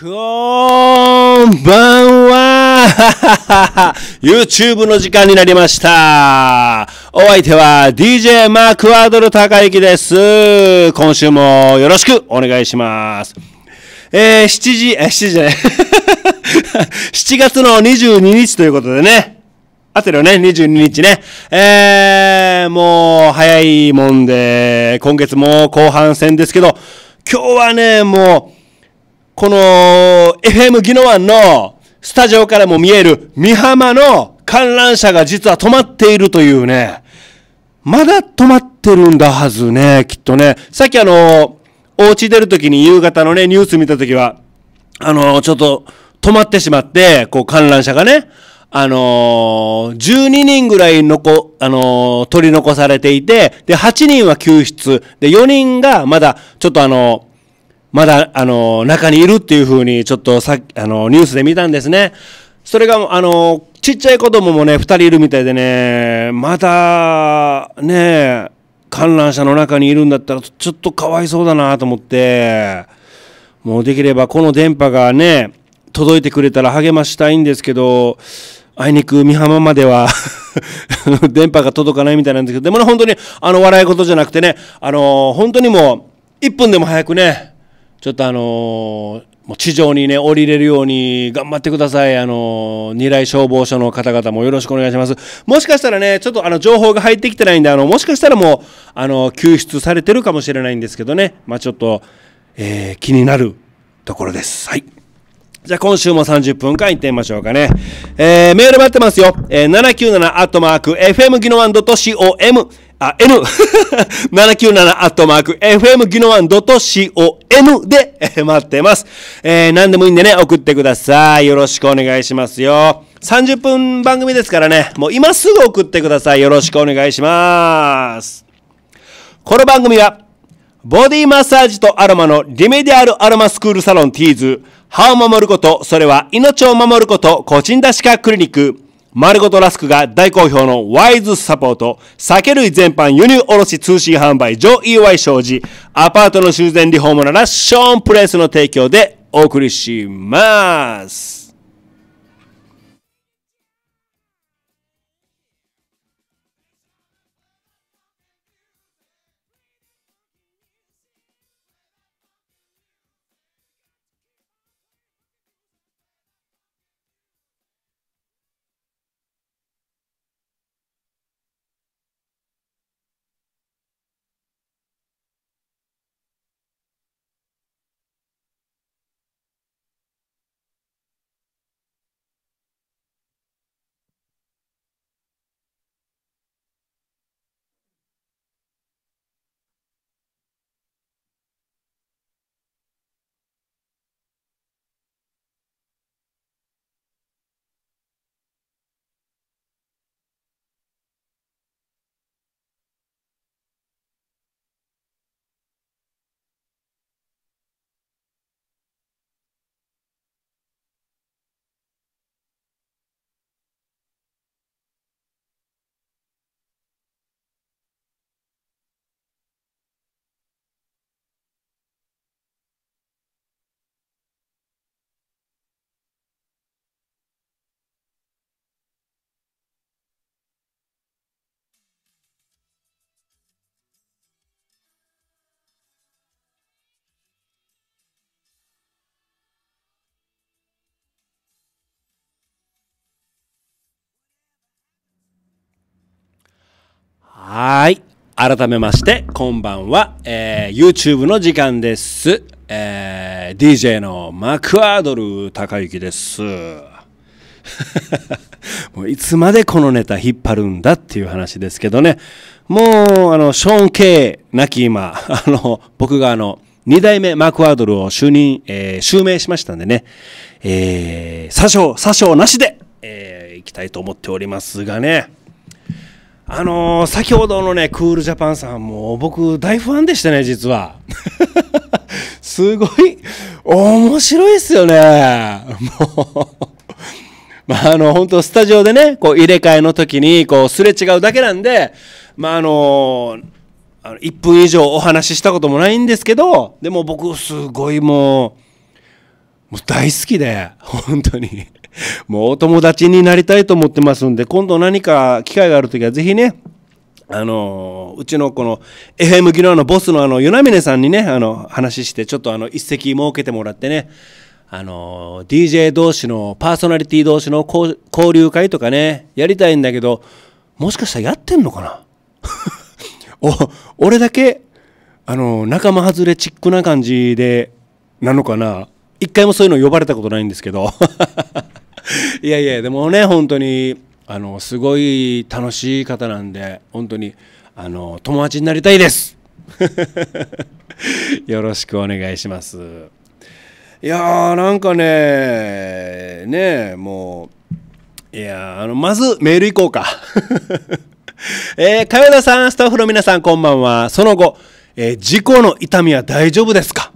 こんばんは !YouTube の時間になりましたお相手は DJ マークワードル高之です今週もよろしくお願いしますえー、7時、え、7時じゃない7 月の22日ということでね。あってるよね、22日ね。えー、もう早いもんで、今月も後半戦ですけど、今日はね、もう、この FM ギノワンのスタジオからも見える美浜の観覧車が実は止まっているというね。まだ止まってるんだはずね、きっとね。さっきあの、お家出るときに夕方のね、ニュース見たときは、あの、ちょっと止まってしまって、こう観覧車がね、あのー、12人ぐらいのこ、あのー、取り残されていて、で、8人は救出、で、4人がまだ、ちょっとあのまだ、あの、中にいるっていうふうに、ちょっとさあの、ニュースで見たんですね。それが、あの、ちっちゃい子供もね、二人いるみたいでね、また、ね、観覧車の中にいるんだったら、ちょっとかわいそうだなと思って、もうできればこの電波がね、届いてくれたら励ましたいんですけど、あいにく美浜までは 電波が届かないみたいなんですけど、でもね、本当に、あの、笑い事じゃなくてね、あの、本当にもう、1分でも早くね、ちょっとあのー、もう地上にね、降りれるように頑張ってください。あのー、二来消防署の方々もよろしくお願いします。もしかしたらね、ちょっとあの、情報が入ってきてないんで、あの、もしかしたらもう、あの、救出されてるかもしれないんですけどね。まあ、ちょっと、えー、気になるところです。はい。じゃあ今週も30分間行ってみましょうかね。えー、メール待ってますよ。えー、7 9 7 f m g i n o w a c o m あ、n 797 アットマーク FM ギノワン .com で、待ってます。えー、何でもいいんでね、送ってください。よろしくお願いしますよ。30分番組ですからね、もう今すぐ送ってください。よろしくお願いします。この番組は、ボディマッサージとアロマのリメディアルアロマスクールサロンティーズ、歯を守ること、それは命を守ること、個人出し化クリニック、丸ごとラスクが大好評のワイズサポート、酒類全般輸入卸通信販売、上 EY 商事、アパートの修繕リフォームなら、ショーンプレイスの提供でお送りします。はい。改めまして、こんばんは。えー、YouTube の時間です。えー、DJ のマクアードル高之です。もういつまでこのネタ引っ張るんだっていう話ですけどね。もう、あの、ショーン・ケイなき今、あの、僕があの、二代目マクアードルを就任、えー、襲名しましたんでね、えー、詐称、詐称なしで、えー、行きたいと思っておりますがね。あのー、先ほどのね、クールジャパンさんも、僕、大ファンでしたね、実は。すごい、面白いですよね。もうまあ、あの、本当スタジオでね、こう、入れ替えの時に、こう、すれ違うだけなんで、まあ、あのー、1分以上お話ししたこともないんですけど、でも僕、すごいもう、もう大好きで、本当に もうお友達になりたいと思ってますんで、今度何か機会があるときは、ぜひね、あの、うちのこの、FM 技能のボスのあの、与那峰さんにね、あの、話して、ちょっとあの、一席設けてもらってね、あの、DJ 同士の、パーソナリティ同士の交流会とかね、やりたいんだけど、もしかしたらやってんのかな お、俺だけ、あの、仲間外れチックな感じで、なのかな一回もそういうの呼ばれたことないんですけどいやいやでもね本当にあのすごい楽しい方なんで本当にあの友達になりたいです よろしくお願いしますいやーなんかねねもういやあのまずメールいこうか えー、かよださんスタッフの皆さんこんばんはその後、えー、事故の痛みは大丈夫ですか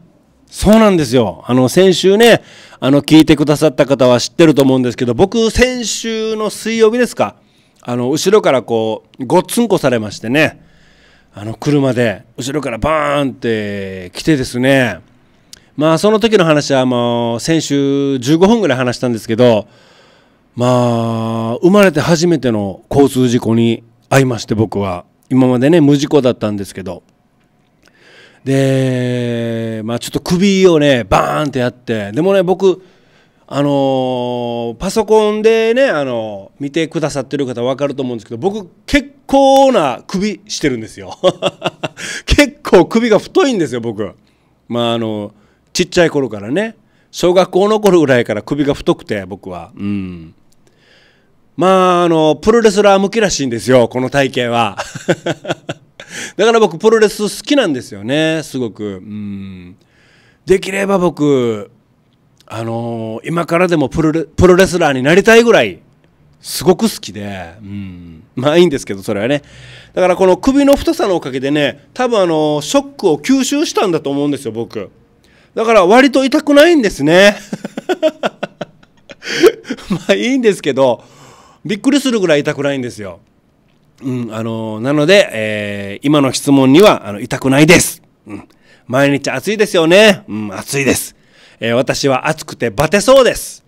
そうなんですよあの先週ねあの、聞いてくださった方は知ってると思うんですけど、僕、先週の水曜日ですか、あの、後ろからこう、ごっつんこされましてね、あの、車で、後ろからバーンって来てですね、まあ、その時の話はもう、先週15分ぐらい話したんですけど、まあ、生まれて初めての交通事故に遭いまして、僕は。今までね、無事故だったんですけど。で、まあ、ちょっと首をね、バーンってやって、でもね、僕、あのー、パソコンでね、あのー、見てくださってる方分かると思うんですけど、僕、結構な首してるんですよ。結構首が太いんですよ、僕。まあ、あのー、ちっちゃい頃からね、小学校の頃ぐらいから首が太くて、僕は。うん。まあ、あの、プロレスラー向きらしいんですよ、この体型は。だから僕プロレス好きなんですよねすごくうんできれば僕あのー、今からでもプロレプロレスラーになりたいぐらいすごく好きで、うん、まあいいんですけどそれはねだからこの首の太さのおかげでね多分あのショックを吸収したんだと思うんですよ僕だから割と痛くないんですね まあいいんですけどびっくりするぐらい痛くないんですようん、あの、なので、えー、今の質問には、あの、痛くないです。うん。毎日暑いですよね。うん、暑いです。えー、私は暑くてバテそうです。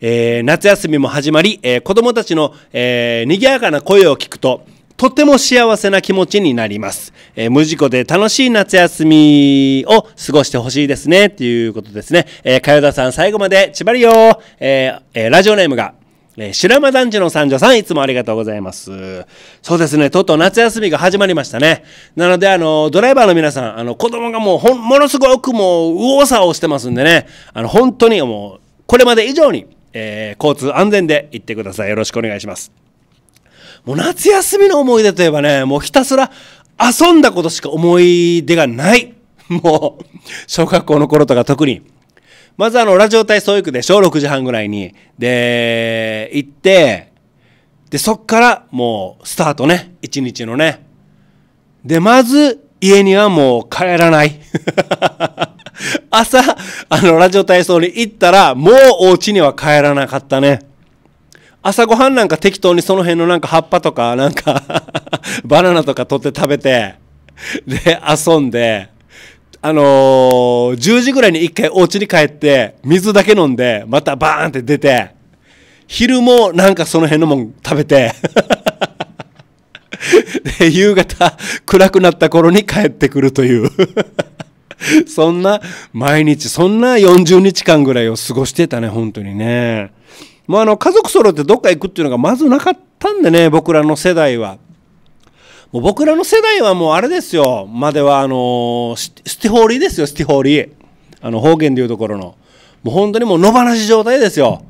えー、夏休みも始まり、えー、子供たちの、えー、賑やかな声を聞くと、とても幸せな気持ちになります。えー、無事故で楽しい夏休みを過ごしてほしいですね。っていうことですね。えー、かよださん最後まで、ちばりよー。えー、えー、ラジオネームが、えー、白間団地の三女さん、いつもありがとうございます。そうですね、とうとう夏休みが始まりましたね。なので、あの、ドライバーの皆さん、あの、子供がもう、ほん、ものすごくもう、右往左往してますんでね、あの、本当にもう、これまで以上に、えー、交通安全で行ってください。よろしくお願いします。もう夏休みの思い出といえばね、もうひたすら遊んだことしか思い出がない。もう、小学校の頃とか特に。まずあの、ラジオ体操行くでしょ ?6 時半ぐらいに。で、行って、で、そっからもうスタートね。一日のね。で、まず、家にはもう帰らない。朝、あの、ラジオ体操に行ったら、もうお家には帰らなかったね。朝ごはんなんか適当にその辺のなんか葉っぱとか、なんか バナナとか取って食べて、で、遊んで、あのー、10時ぐらいに一回お家に帰って、水だけ飲んで、またバーンって出て、昼もなんかその辺のもん食べて で、夕方暗くなった頃に帰ってくるという そんな毎日、そんな40日間ぐらいを過ごしてたね、本当にね。もうあの、家族揃ってどっか行くっていうのがまずなかったんでね、僕らの世代は。もう僕らの世代はもうあれですよ、まではあのスティホーリーですよ、スティホーリー。あの方言でいうところの。もう本当にもう野放し状態ですよ。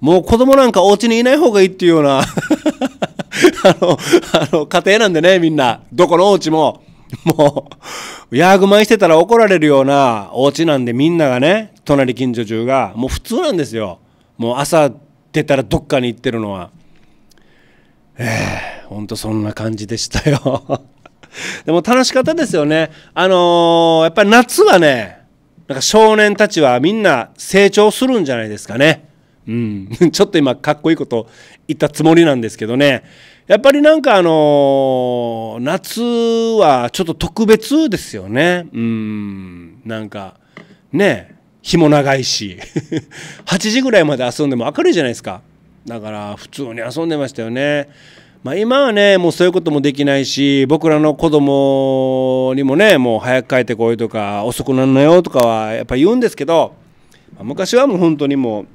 もう子供なんかお家にいない方がいいっていうような あの、あの、家庭なんでね、みんな。どこのお家も。もう、ヤーグマイしてたら怒られるようなお家なんでみんながね、隣近所中が、もう普通なんですよ。もう朝出たらどっかに行ってるのは。ええー、ほんとそんな感じでしたよ でも楽しかったですよね。あのー、やっぱり夏はね、なんか少年たちはみんな成長するんじゃないですかね。うん。ちょっと今かっこいいこと言ったつもりなんですけどね。やっぱりなんかあのー、夏はちょっと特別ですよね。うん。なんか、ね、日も長いし8 時ぐらいまで遊んでも明るいじゃないですか。だから普通に遊んでましたよね。まあ、今はねもうそういうこともできないし僕らの子供にもねもう早く帰ってこいとか遅くなんなよとかはやっぱ言うんですけど、まあ、昔はもう本当にもう、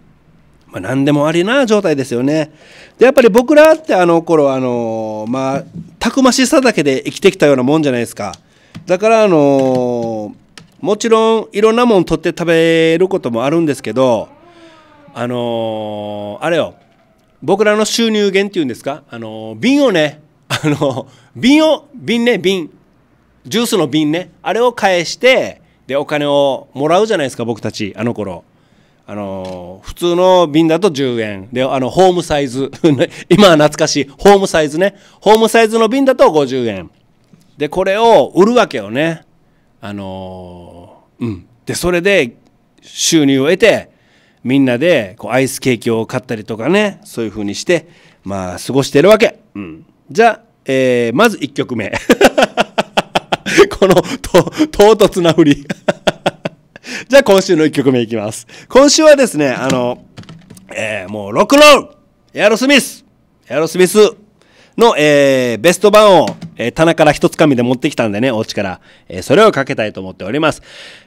まあ、何でもありな状態ですよねでやっぱり僕らってあの頃あのまあたくましさだけで生きてきたようなもんじゃないですかだからあのもちろんいろんなもん取って食べることもあるんですけどあのあれよ僕らの収入源っていうんですか、あの、瓶をね、あの、瓶を、瓶ね、瓶。ジュースの瓶ね。あれを返して、で、お金をもらうじゃないですか、僕たち、あの頃。あの、普通の瓶だと10円。で、あの、ホームサイズ。今は懐かしい。ホームサイズね。ホームサイズの瓶だと50円。で、これを売るわけよね。あのうん。で、それで収入を得て、みんなでこうアイスケーキを買ったりとかねそういう風にしてまあ過ごしてるわけ、うん、じゃあ、えー、まず1曲目 この唐突な振り じゃあ今週の1曲目いきます今週はですねあの、えー、もうロックロールエアロスミスエアロスミスの、えー、ベスト版を、えー、棚から一つ紙で持ってきたんでね、お家から。えー、それをかけたいと思っております。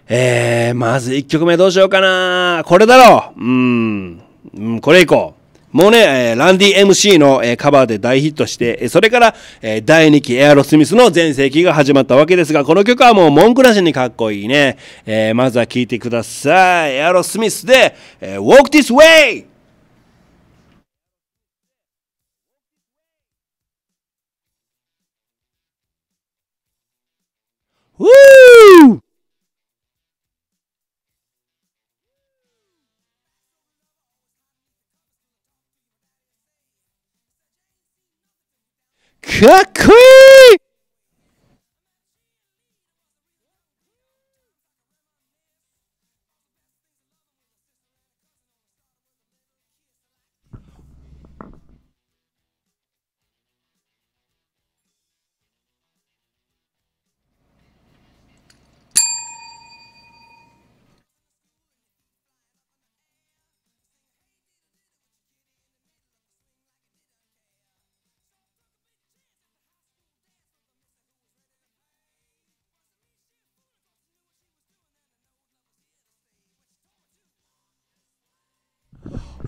えー、まず一曲目どうしようかなこれだろううん、うん、これいこう。もうね、えー、ランディ MC の、えー、カバーで大ヒットして、えー、それから、えー、第2期エアロスミスの全盛期が始まったわけですが、この曲はもう文句なしにかっこいいね。えー、まずは聴いてください。エアロスミスで、えー、Walk This Way! Cookie!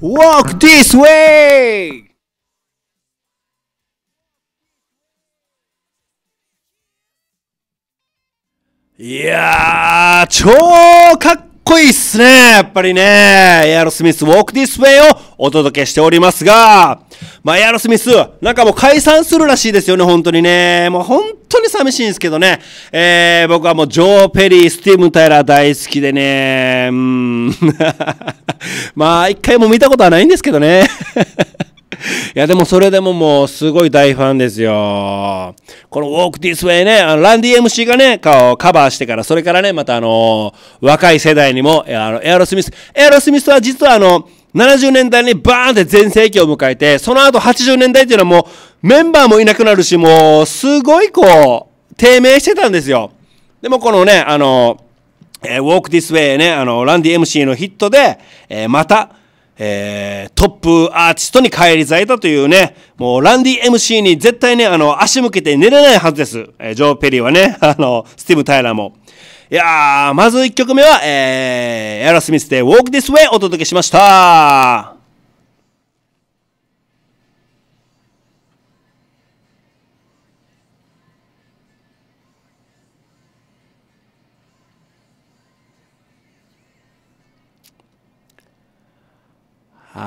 Walk this way! 이야, 저 각, こいいっすねやっぱりねエアロスミス、ウォークディスウェイをお届けしておりますが、まあ、エアロスミス、なんかもう解散するらしいですよね、本当にね。もう本当に寂しいんですけどね。えー、僕はもうジョー・ペリー、スティーム・タイラー大好きでね、うん。まあ、一回も見たことはないんですけどね。いや、でもそれでももうすごい大ファンですよ。この Walk This Way ね、あの、ランディ MC がね、顔をカバーしてから、それからね、またあの、若い世代にも、あの、エアロスミス、エアロスミスは実はあの、70年代にバーンって全盛期を迎えて、その後80年代っていうのはもう、メンバーもいなくなるし、もう、すごいこう、低迷してたんですよ。でもこのね、あの、えー、Walk This Way ね、あの、ランディ MC のヒットで、えー、また、えー、トップアーティストに返り咲いたというね、もうランディ MC に絶対ね、あの、足向けて寝れないはずです。えー、ジョー・ペリーはね、あの、スティーブ・タイラーも。いやー、まず1曲目は、えー、エアラ・スミスで Walk This Way お届けしました。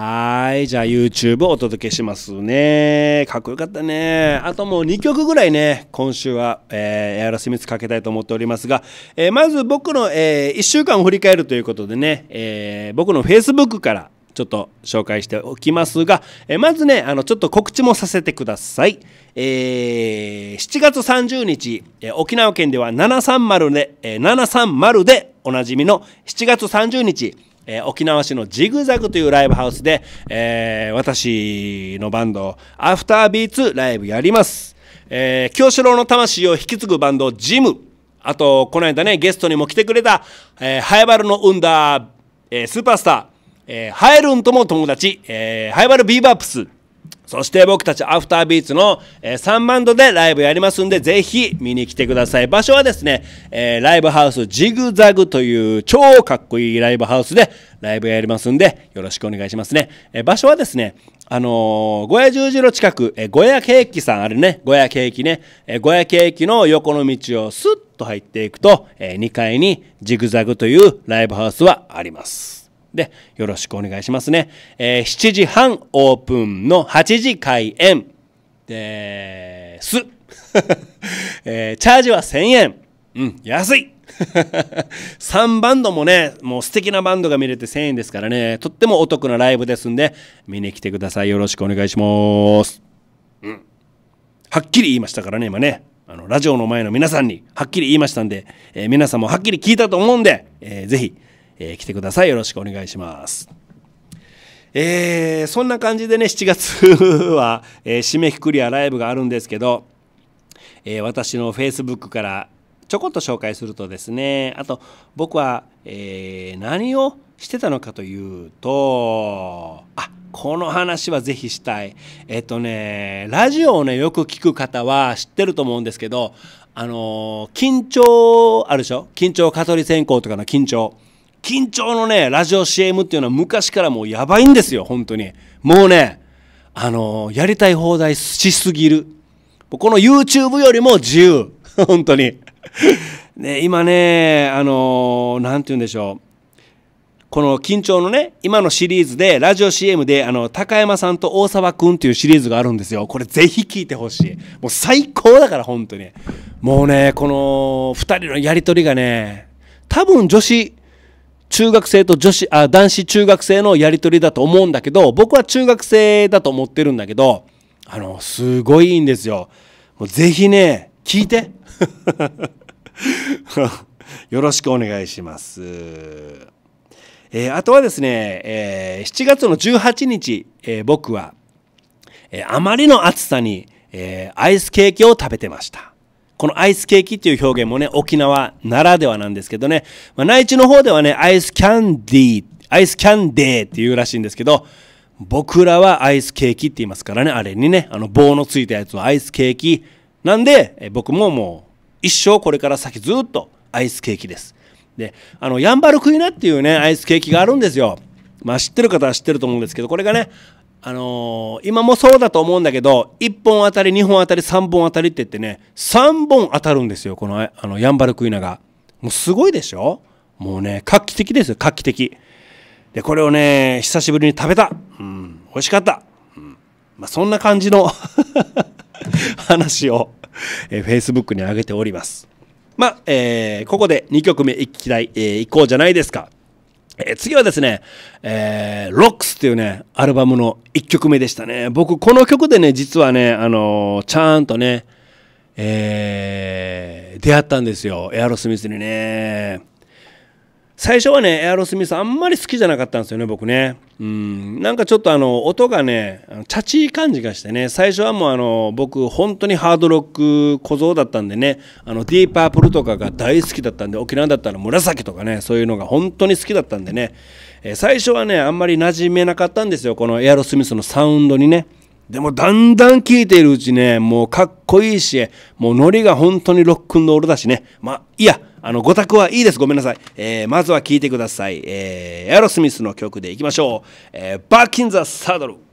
はい。じゃあ YouTube をお届けしますね。かっこよかったね。あともう2曲ぐらいね、今週は、えー、エアロスミスかけたいと思っておりますが、えー、まず僕の、えー、1週間を振り返るということでね、えー、僕の Facebook からちょっと紹介しておきますが、えー、まずね、あの、ちょっと告知もさせてください。えー、7月30日、えー、沖縄県では730で、えー、730でおなじみの7月30日、えー、沖縄市のジグザグというライブハウスで、えー、私のバンド、アフタービーツライブやります。えー、清志郎の魂を引き継ぐバンド、ジム。あと、この間ね、ゲストにも来てくれた、えー、ハエバルの生んだ、えー、スーパースター、えー、ハエルンとも友達、えー、ハエバルビーバップス。そして僕たちアフタービーツの、えー、3バンドでライブやりますんで、ぜひ見に来てください。場所はですね、えー、ライブハウスジグザグという超かっこいいライブハウスでライブやりますんで、よろしくお願いしますね。えー、場所はですね、あのー、小屋十字路近く、えー、小屋ケーキさんあるね、小屋ケーキね、えー、小屋ケーキの横の道をスッと入っていくと、えー、2階にジグザグというライブハウスはあります。で、よろしくお願いしますね。えー、7時半オープンの8時開演です。えー、チャージは1000円。うん、安い3 バンドもね、もう素敵なバンドが見れて1000円ですからね、とってもお得なライブですんで、見に来てください。よろしくお願いします。うん。はっきり言いましたからね、今ね。あの、ラジオの前の皆さんにはっきり言いましたんで、えー、皆さんもはっきり聞いたと思うんで、えー、ぜひ、えー、来てください。よろしくお願いします。えー、そんな感じでね、7月 は、えー、締めくくりやライブがあるんですけど、えー、私の Facebook からちょこっと紹介するとですね、あと僕は、えー、何をしてたのかというと、あこの話はぜひしたい。えっとね、ラジオをね、よく聞く方は知ってると思うんですけど、あの緊張あるでしょ緊張、蚊取り線香とかの緊張。緊張のね、ラジオ CM っていうのは昔からもうやばいんですよ、本当に。もうね、あのー、やりたい放題しすぎる。この YouTube よりも自由。本当に。ね、今ね、あのー、なんて言うんでしょう。この緊張のね、今のシリーズで、ラジオ CM で、あの、高山さんと大沢くんっていうシリーズがあるんですよ。これぜひ聞いてほしい。もう最高だから、本当に。もうね、この、二人のやりとりがね、多分女子中学生と女子あ男子中学生のやりとりだと思うんだけど僕は中学生だと思ってるんだけどあのすごいいいんですよもうぜひね聞いて よろしくお願いします。えー、あとはですね、えー、7月の18日、えー、僕は、えあまりの暑さに、えアイスケーキを食べてました。このアイスケーキっていう表現もね、沖縄ならではなんですけどね、まあ、内地の方ではね、アイスキャンディー、アイスキャンデーっていうらしいんですけど、僕らはアイスケーキって言いますからね、あれにね、あの棒のついたやつはアイスケーキ。なんで、え僕ももう一生これから先ずっとアイスケーキです。で、あの、ヤンバルクイナっていうね、アイスケーキがあるんですよ。まあ知ってる方は知ってると思うんですけど、これがね、あのー、今もそうだと思うんだけど、1本当たり、2本当たり、3本当たりって言ってね、3本当たるんですよ、この、あの、ヤンバルクイナが。もうすごいでしょもうね、画期的ですよ、画期的。で、これをね、久しぶりに食べた。うん、美味しかった。うん。まあ、そんな感じの 話を、えー、Facebook に上げております。まあ、えー、ここで2曲目いきたい、えー、行こうじゃないですか。え次はですね、えー、ロックスっていうね、アルバムの1曲目でしたね。僕、この曲でね、実はね、あのー、ちゃんとね、えー、出会ったんですよ。エアロスミスにね。最初はねエアロスミスあんまり好きじゃなかったんですよね僕ねうんなんかちょっとあの音がねチャチい感じがしてね最初はもうあの僕本当にハードロック小僧だったんでねあのディーパープルとかが大好きだったんで沖縄だったら紫とかねそういうのが本当に好きだったんでね、え最初はねあんまり馴染めなかったんですよこのエアロスミスのサウンドにねでもだんだん聴いているうちね、もうかっこいいし、もうノリが本当にロックンロールだしね。まあ、いや、あの、ご託はいいです。ごめんなさい。えー、まずは聴いてください。えー、エアロスミスの曲でいきましょう。えー、バッキンザサドル。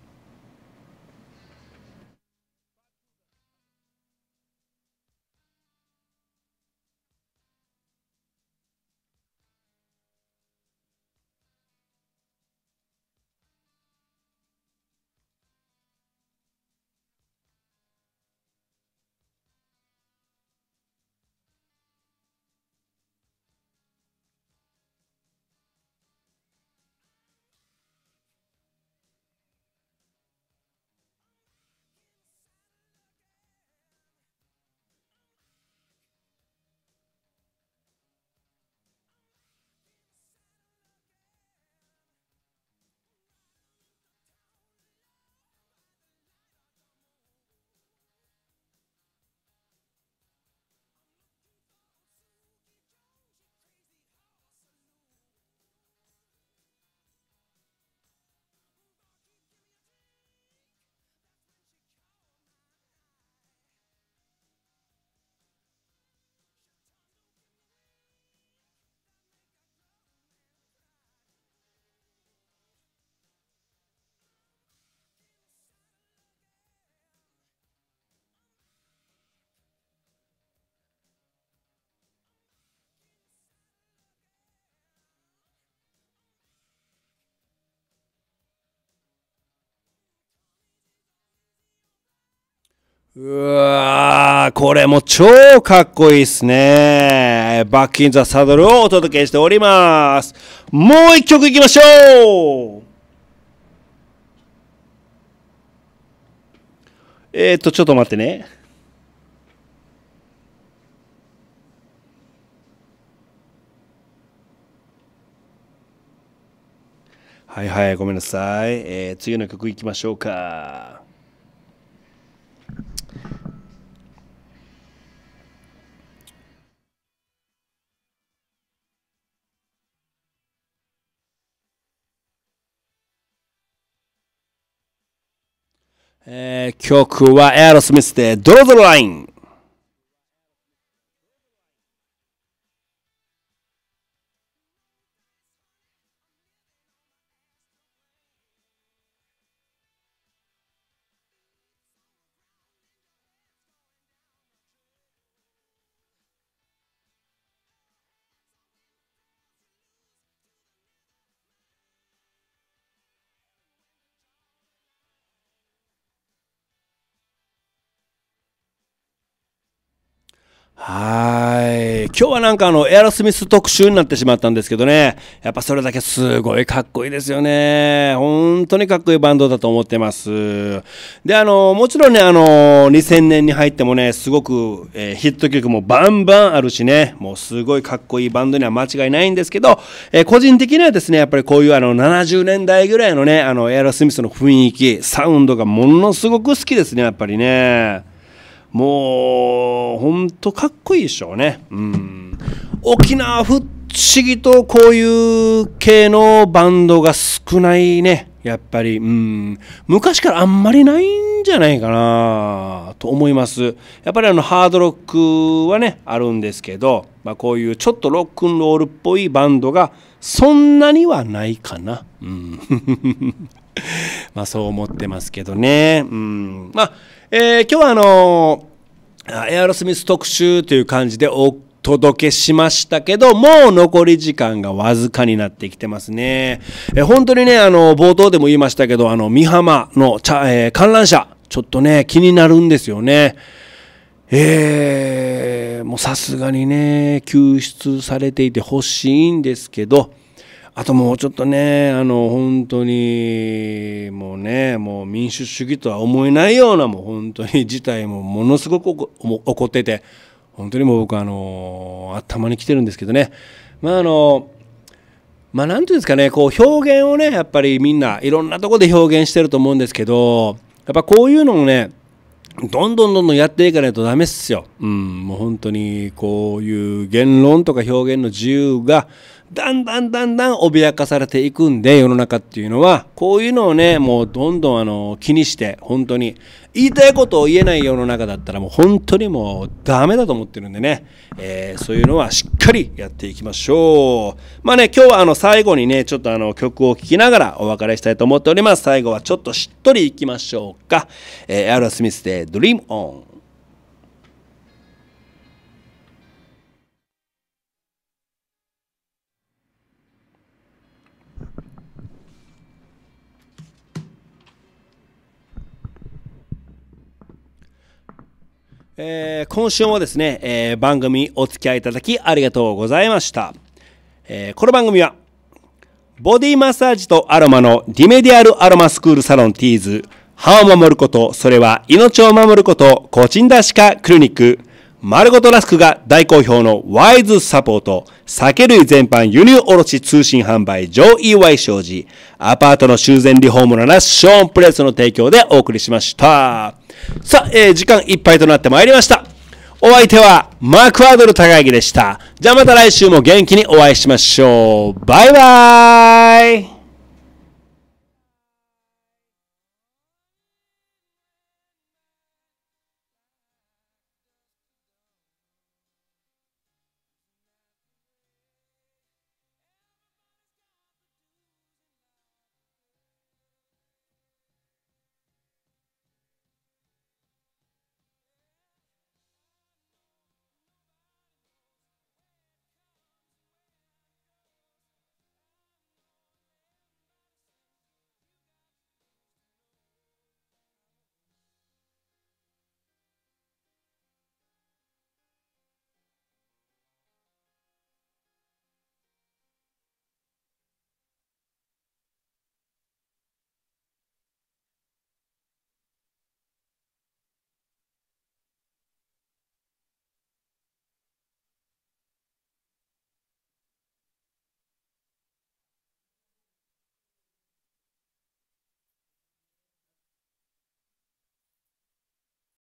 うわー、これも超かっこいいっすね。バッキンザサドルをお届けしております。もう一曲いきましょうえー、っと、ちょっと待ってね。はいはい、ごめんなさい。えー、次の曲いきましょうか。えー、曲はエアロスミスでドロドロライン。はい今日はなんかあのエアロスミス特集になってしまったんですけどねやっぱそれだけすごいかっこいいですよね本当にかっこいいバンドだと思ってますであのもちろんねあの2000年に入ってもねすごく、えー、ヒット曲もバンバンあるしねもうすごいかっこいいバンドには間違いないんですけど、えー、個人的にはですねやっぱりこういうあの70年代ぐらいのねあのエアロスミスの雰囲気サウンドがものすごく好きですねやっぱりねもう、ほんとかっこいいでしょうね。うん。沖縄不思議とこういう系のバンドが少ないね。やっぱり、うん。昔からあんまりないんじゃないかなと思います。やっぱりあの、ハードロックはね、あるんですけど、まあこういうちょっとロックンロールっぽいバンドがそんなにはないかな。うん。まあそう思ってますけどね。うん。まあ、えー、今日はあのー、エアロスミス特集という感じでお届けしましたけど、もう残り時間がわずかになってきてますね。えー、本当にね、あの、冒頭でも言いましたけど、あの、美浜のえー、観覧車、ちょっとね、気になるんですよね。えー、もうさすがにね、救出されていて欲しいんですけど、あともうちょっとね、あの、本当に、もうね、もう民主主義とは思えないような、もう本当に事態もものすごく起こってて、本当にもう僕あの、頭に来てるんですけどね。まああの、まあなんていうんですかね、こう表現をね、やっぱりみんないろんなとこで表現してると思うんですけど、やっぱこういうのもね、どんどんどんどんやっていかないとダメっすよ。うん、もう本当にこういう言論とか表現の自由が、だんだんだんだん脅かされていくんで世の中っていうのはこういうのをねもうどんどんあの気にして本当に言いたいことを言えない世の中だったらもう本当にもうダメだと思ってるんでね、えー、そういうのはしっかりやっていきましょうまあね今日はあの最後にねちょっとあの曲を聴きながらお別れしたいと思っております最後はちょっとしっとりいきましょうか、えー、アーラ・スミスで「ドリームオンえー、今週もですね、えー、番組お付き合いいただきありがとうございました、えー、この番組はボディマッサージとアロマのリメディアルアロマスクールサロンティーズ歯を守ることそれは命を守ること個人出しカクリニック丸ごとラスクが大好評のワイズサポート、酒類全般輸入卸通信販売、上 e ワイ商事、アパートの修繕リフォームのッショーンプレスの提供でお送りしました。さあ、えー、時間いっぱいとなってまいりました。お相手は、マークアドル高木でした。じゃあまた来週も元気にお会いしましょう。バイバーイ